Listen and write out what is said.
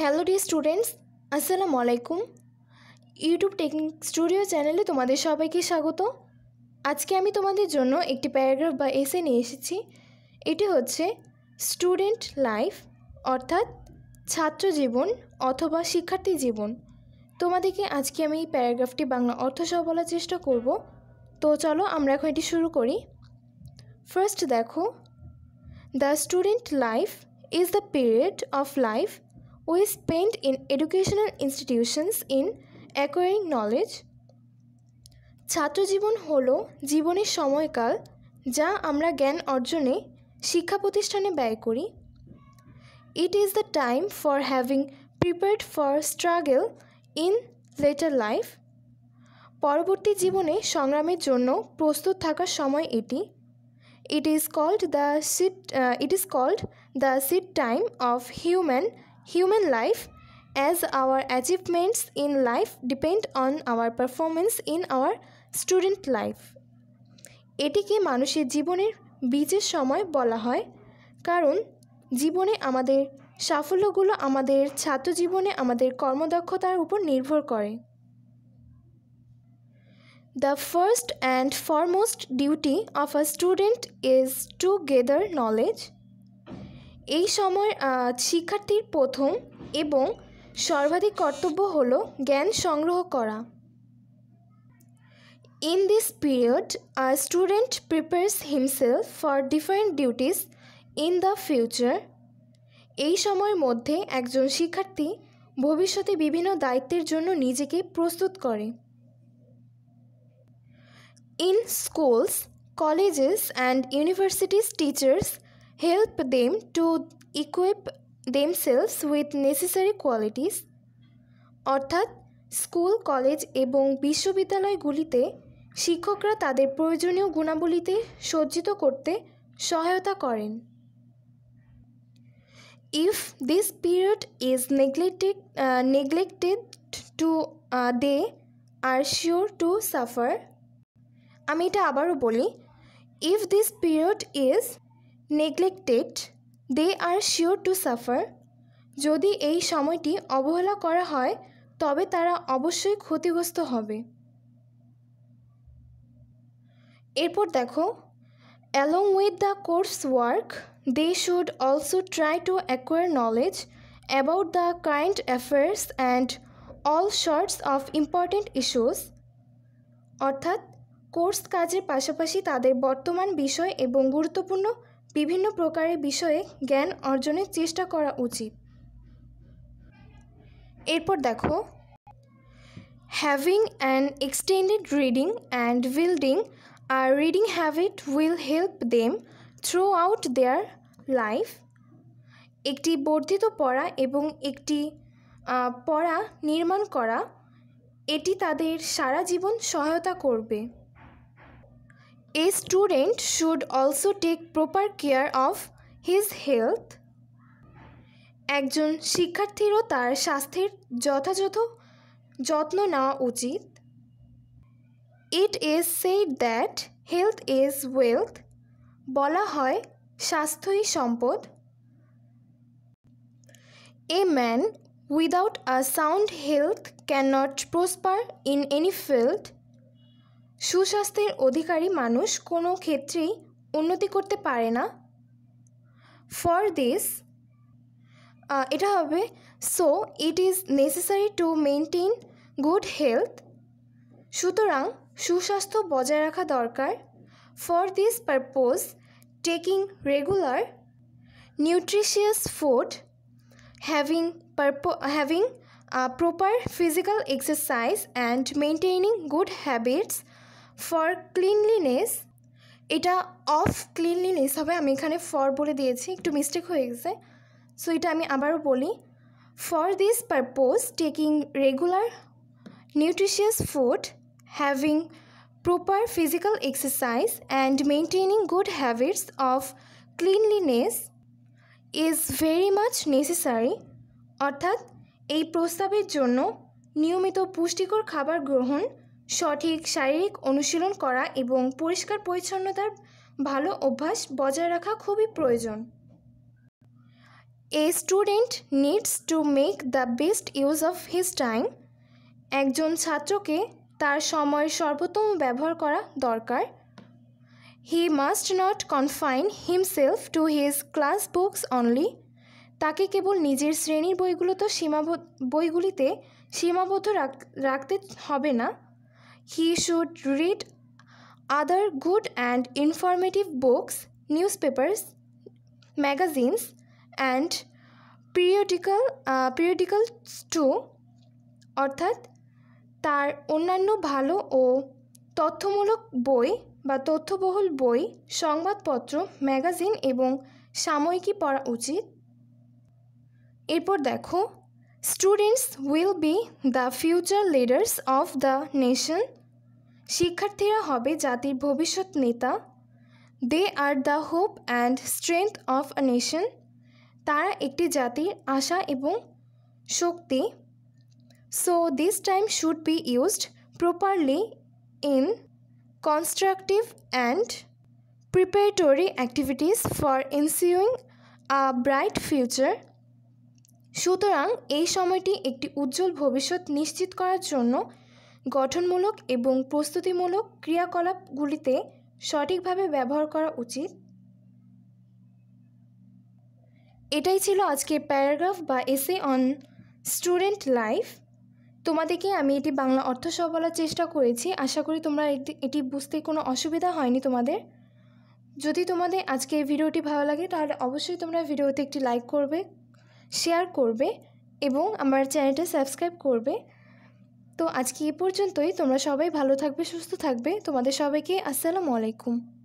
Hello D students আসসালামু আলাইকুম YouTube technique studio চ্যানেলে তোমাদের সবাইকে স্বাগত আজকে আমি তোমাদের জন্য একটি প্যারাগ্রাফ বা এসে নিয়ে এসেছি এটি হচ্ছে স্টুডেন্ট লাইফ অর্থাৎ ছাত্র জীবন অথবা শিক্ষার্থী জীবন তোমাদেরকে আজকে আমি এই প্যারাগ্রাফটি বাংলা অর্থসহ বলার চেষ্টা করব তো চলো আমরা এখন এটি শুরু করি ফার্স্ট দেখো the student life is the period of life we spend in educational institutions in acquiring knowledge ছাত্রজীবন জীবন হল জীবনের সময়কাল যা আমরা জ্ঞান অর্জনে শিক্ষা প্রতিষ্ঠানে ব্যয় করি it is the time for having prepared for struggle in later life পরবর্তী জীবনে সংগ্রামের জন্য প্রস্তুত থাকার সময় এটি it is called the seed it is called the seed time of human Human life as our achievements in life depend on our performance in our student life এটিকে মানুষের জীবনের বীজের সময় বলা হয় কারণ জীবনে আমাদের সাফল্যগুলো আমাদের ছাত্র জীবনে আমাদের কর্মদক্ষতার উপর নির্ভর করে the first and foremost duty of a student is to gather knowledge এই সময় শিক্ষার্থীর প্রথম এবং সর্বাধিক কর্তব্য হল জ্ঞান সংগ্রহ করা in this period a student prepares himself for different duties in the future এই সময়ের মধ্যে একজন শিক্ষার্থী ভবিষ্যতে বিভিন্ন দায়িত্বের জন্য নিজেকে প্রস্তুত করে in schools colleges and universities teachers help them to equip themselves with necessary qualities অর্থাৎ স্কুল কলেজ এবং বিশ্ববিদ্যালয়গুলিতে শিক্ষকরা তাদের প্রয়োজনীয় গুণাবলীতে সজ্জিত করতে সহায়তা করেন if this period is neglected neglected to they are sure to suffer আমি এটা আবারও বলি if this period is neglected they are sure to suffer যদি এই সময়টি অবহেলা করা হয় তবে তারা অবশ্যই ক্ষতিগ্রস্ত হবে এরপর দেখো along with the course work they should also try to acquire knowledge about the current affairs and all sorts of important issues অর্থাৎ কোর্স কাজের পাশাপাশি তাদের বর্তমান বিষয় এবং গুরুত্বপূর্ণ বিভিন্ন প্রকারের বিষয়ে জ্ঞান অর্জনের চেষ্টা করা উচিত এরপর দেখো having and extended reading and building a reading habit will help them throughout their life একটি বর্ধিত পড়া এবং একটি পড়া নির্মাণ করা এটি তাদের সারা জীবন সহায়তা করবে A student should also take proper care of his health. একজন শিক্ষার্থীরও তার স্বাস্থ্যের যথাযথ যত্ন নেওয়া উচিত it is said that health is wealth বলা হয় স্বাস্থ্যই সম্পদ a man without a sound health can not prosper in any field সুস্বাস্থ্যের অধিকারী মানুষ কোনো ক্ষেত্রেই উন্নতি করতে পারে না ফর দিস এটা হবে so it is necessary to maintain good health সুতরাং সুস্বাস্থ্য বজায় রাখা দরকার for this purpose taking regular nutritious food having purpose having proper physical exercise and maintaining good habits for cleanliness এটা অফ ক্লিনলিনেস হবে আমি এখানে ফর বলে দিয়েছি একটু মিস্টেক হয়ে গেছে সো এটা আমি আবারও বলি for this purpose taking regular nutritious food having proper physical exercise and maintaining good habits of cleanliness is very much necessary অর্থাৎ এই প্রস্তাবের জন্য নিয়মিত পুষ্টিকর খাবার গ্রহণ সঠিক শারীরিক অনুশীলন করা এবং পরিষ্কার পরিচ্ছন্নতার ভালো অভ্যাস বজায় রাখা খুবই প্রয়োজন a student needs to make the best use of his time একজন ছাত্রকে তার সময়ের সর্বোত্তম ব্যবহার করা দরকার he must not confine himself to his class books only তাকে কেবল নিজের শ্রেণীর বইগুলো তো সীমাবদ্ধ বইগুলিতে সীমাবদ্ধ রাখতে হবে না He should read other good and informative books, newspapers, magazines, and periodical uh, periodicals too অর্থাৎ তার অন্যান্য ভালো ও তথ্যমূলক বই বা তথ্যবহুল বই সংবাদপত্র ম্যাগাজিন এবং সাময়িকী পড়া উচিত এরপর দেখো students will be the future leaders of the nation শিক্ষার্থীরা হবে জাতির ভবিষ্যৎ নেতা they are the hope and strength of a nation তারা একটি জাতির আশা এবং শক্তি so this time should be used properly in constructive and preparatory activities for ensuring a bright future সুতরাং এই সময়টি একটি উজ্জ্বল ভবিষ্যৎ নিশ্চিত করার জন্য গঠনমূলক এবং প্রস্তুতিমূলক ক্রিয়াকলাপগুলিতে সঠিকভাবে ব্যবহার করা উচিত এটাই ছিল আজকে প্যারাগ্রাফ বা এসে অন স্টুডেন্ট লাইফ তোমাদেরকে আমি এটি বাংলা অর্থ সহ বলার চেষ্টা করেছি আশা করি তোমরা এটি বুঝতে কোনো অসুবিধা হয়নি তোমাদের যদি তোমাদের আজকে ভিডিওটি ভালো লাগে তাহলে অবশ্যই তোমরা ভিডিওতে একটি লাইক করবে শেয়ার করবে এবং আমার চ্যানেলটা সাবস্ক্রাইব করবে তো আজকে এ পর্যন্তই তোমরা সবাই ভালো থাকবে সুস্থ থাকবে তোমাদের সবাইকে আসসালামু আলাইকুম